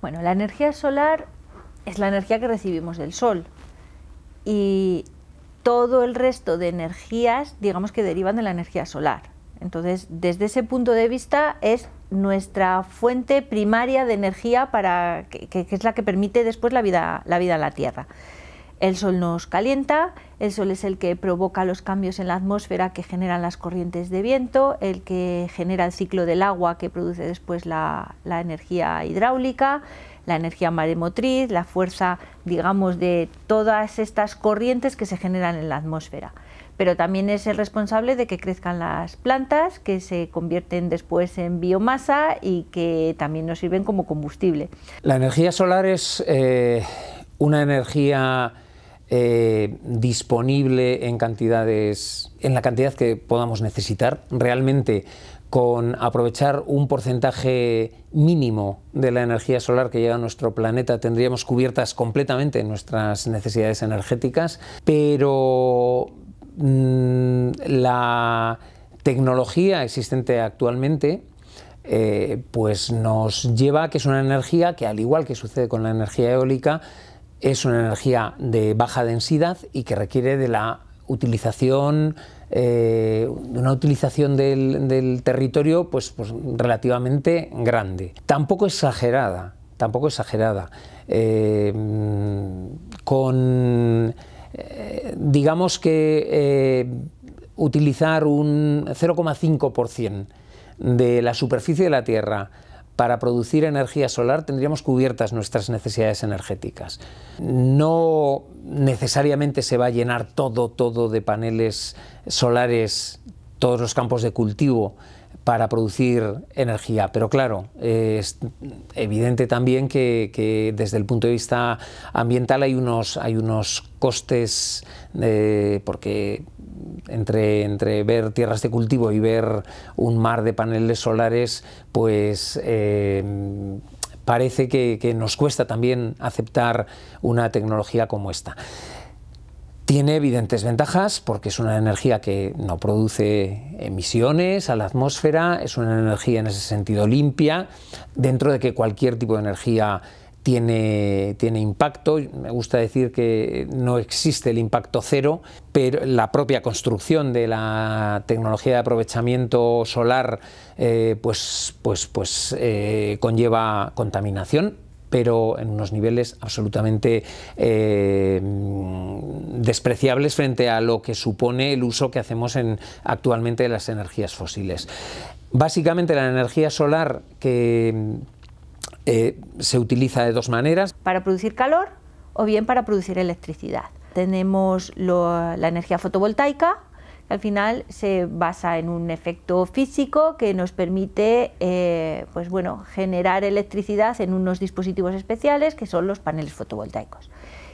Bueno, la energía solar es la energía que recibimos del Sol y todo el resto de energías, digamos que derivan de la energía solar. Entonces, desde ese punto de vista es nuestra fuente primaria de energía para que, es la que permite después la vida, la vida en la Tierra. El Sol nos calienta, el Sol es el que provoca los cambios en la atmósfera que generan las corrientes de viento, el que genera el ciclo del agua que produce después la, energía hidráulica, la energía maremotriz, la fuerza, digamos, de todas estas corrientes que se generan en la atmósfera. Pero también es el responsable de que crezcan las plantas, que se convierten después en biomasa y que también nos sirven como combustible. La energía solar es eh, una energía eh, disponible en cantidades, en la cantidad que podamos necesitar, realmente con aprovechar un porcentaje mínimo de la energía solar que llega a nuestro planeta tendríamos cubiertas completamente nuestras necesidades energéticas, pero mm, la tecnología existente actualmente eh, pues nos lleva a que es una energía que al igual que sucede con la energía eólica es una energía de baja densidad y que requiere de la utilización eh, una utilización del, territorio pues, pues, relativamente grande. Tampoco exagerada, tampoco exagerada. Eh, con, eh, digamos que utilizar un 0,5% de la superficie de la Tierra para producir energía solar tendríamos cubiertas nuestras necesidades energéticas. No necesariamente se va a llenar todo, todo de paneles solares todos los campos de cultivo para producir energía. Pero claro, es evidente también que, desde el punto de vista ambiental hay unos, hay unos costes, eh, porque entre, entre ver tierras de cultivo y ver un mar de paneles solares, pues... Eh, parece que nos cuesta también aceptar una tecnología como esta. Tiene evidentes ventajas porque es una energía que no produce emisiones a la atmósfera, es una energía en ese sentido limpia, dentro de que cualquier tipo de energía tiene, tiene, impacto. Me gusta decir que no existe el impacto cero, pero la propia construcción de la tecnología de aprovechamiento solar eh, pues, pues, pues, eh, conlleva contaminación pero en unos niveles absolutamente eh, despreciables frente a lo que supone el uso que hacemos actualmente de las energías fósiles. Básicamente la energía solar eh, se utiliza de dos maneras. Para producir calor o bien para producir electricidad. Tenemos la energía fotovoltaica, al final se basa en un efecto físico que nos permite eh, pues bueno, generar electricidad en unos dispositivos especiales que son los paneles fotovoltaicos.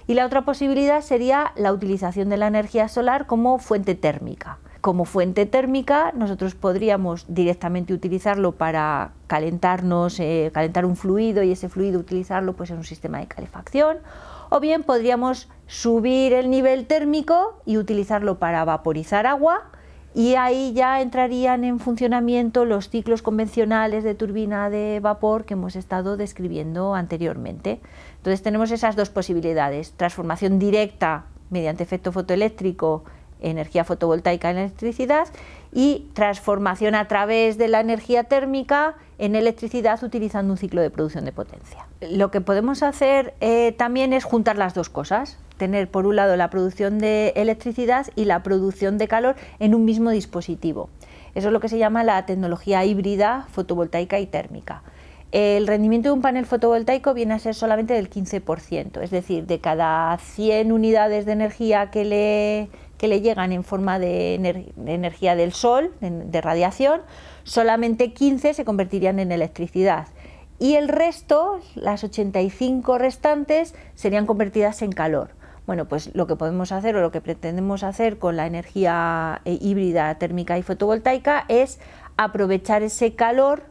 Y la otra posibilidad sería la utilización de la energía solar como fuente térmica. Como fuente térmica nosotros podríamos directamente utilizarlo para calentarnos, eh, calentar un fluido y ese fluido utilizarlo pues, en un sistema de calefacción bien podríamos subir el nivel térmico y utilizarlo para vaporizar agua y ahí ya entrarían en funcionamiento los ciclos convencionales de turbina de vapor que hemos estado describiendo anteriormente. Entonces tenemos esas dos posibilidades, transformación directa mediante efecto fotoeléctrico, energía fotovoltaica en electricidad y transformación a través de la energía térmica en electricidad utilizando un ciclo de producción de potencia. Lo que podemos hacer eh, también es juntar las dos cosas, tener por un lado la producción de electricidad y la producción de calor en un mismo dispositivo. Eso es lo que se llama la tecnología híbrida fotovoltaica y térmica. El rendimiento de un panel fotovoltaico viene a ser solamente del 15%, es decir, de cada 100 unidades de energía que le que le llegan en forma de, energía del sol, de, radiación, solamente 15 se convertirían en electricidad y el resto, las 85 restantes, serían convertidas en calor. Bueno, pues lo que podemos hacer o lo que pretendemos hacer con la energía eh, híbrida térmica y fotovoltaica es aprovechar ese calor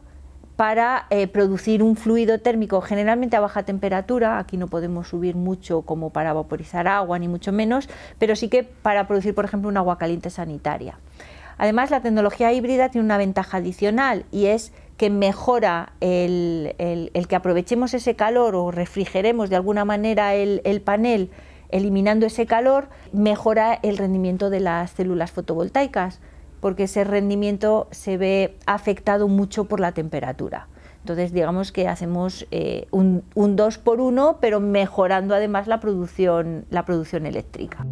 para eh, producir un fluido térmico generalmente a baja temperatura, aquí no podemos subir mucho como para vaporizar agua ni mucho menos, pero sí que para producir por ejemplo un agua caliente sanitaria. Además la tecnología híbrida tiene una ventaja adicional y es que mejora el, que aprovechemos ese calor o refrigeremos de alguna manera el panel eliminando ese calor, mejora el rendimiento de las células fotovoltaicas porque ese rendimiento se ve afectado mucho por la temperatura. Entonces, digamos que hacemos eh, un, dos 2 por 1, pero mejorando además la la producción eléctrica.